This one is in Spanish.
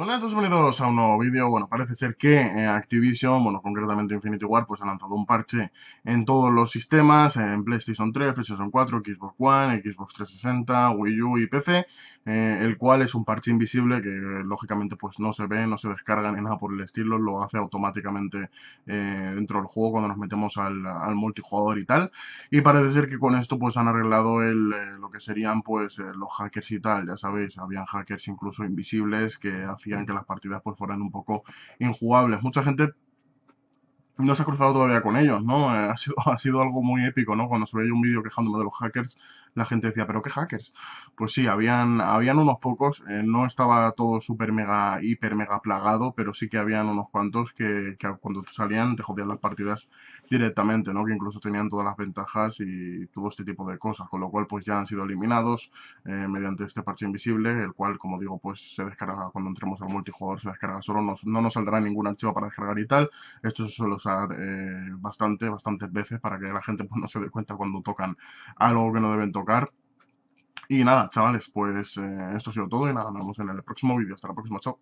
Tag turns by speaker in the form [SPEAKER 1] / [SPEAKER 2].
[SPEAKER 1] Hola a todos, bienvenidos a un nuevo vídeo. Bueno, parece ser que eh, Activision, bueno, concretamente Infinity War, pues ha lanzado un parche en todos los sistemas, eh, en PlayStation 3, PlayStation 4, Xbox One, Xbox 360, Wii U y PC, eh, el cual es un parche invisible que lógicamente pues no se ve, no se descarga ni nada por el estilo, lo hace automáticamente dentro del juego cuando nos metemos al, multijugador y tal. Y parece ser que con esto pues han arreglado lo que serían pues los hackers y tal, ya sabéis, habían hackers incluso invisibles que hacían que las partidas pues fueran un poco injugables. Mucha gente no se ha cruzado todavía con ellos, ¿no? Eh, ha sido, ha sido algo muy épico, ¿no? Cuando subí un vídeo quejándome de los hackers, la gente decía, ¿pero qué hackers? Pues sí, habían, habían unos pocos, eh, no estaba todo súper mega, hiper mega plagado, pero sí que habían unos cuantos que, cuando te salían te jodían las partidas directamente, ¿no? Que incluso tenían todas las ventajas y todo este tipo de cosas, con lo cual pues ya han sido eliminados eh, mediante este parche invisible, el cual, como digo, pues se descarga cuando entremos al multijugador, se descarga solo, no, nos saldrá ningún archivo para descargar y tal, esto solo eh, bastante, bastantes veces para que la gente pues, no se dé cuenta cuando tocan algo que no deben tocar. Y nada, chavales, pues eh, esto ha sido todo y nada, nos vemos en el próximo vídeo. Hasta la próxima, chao.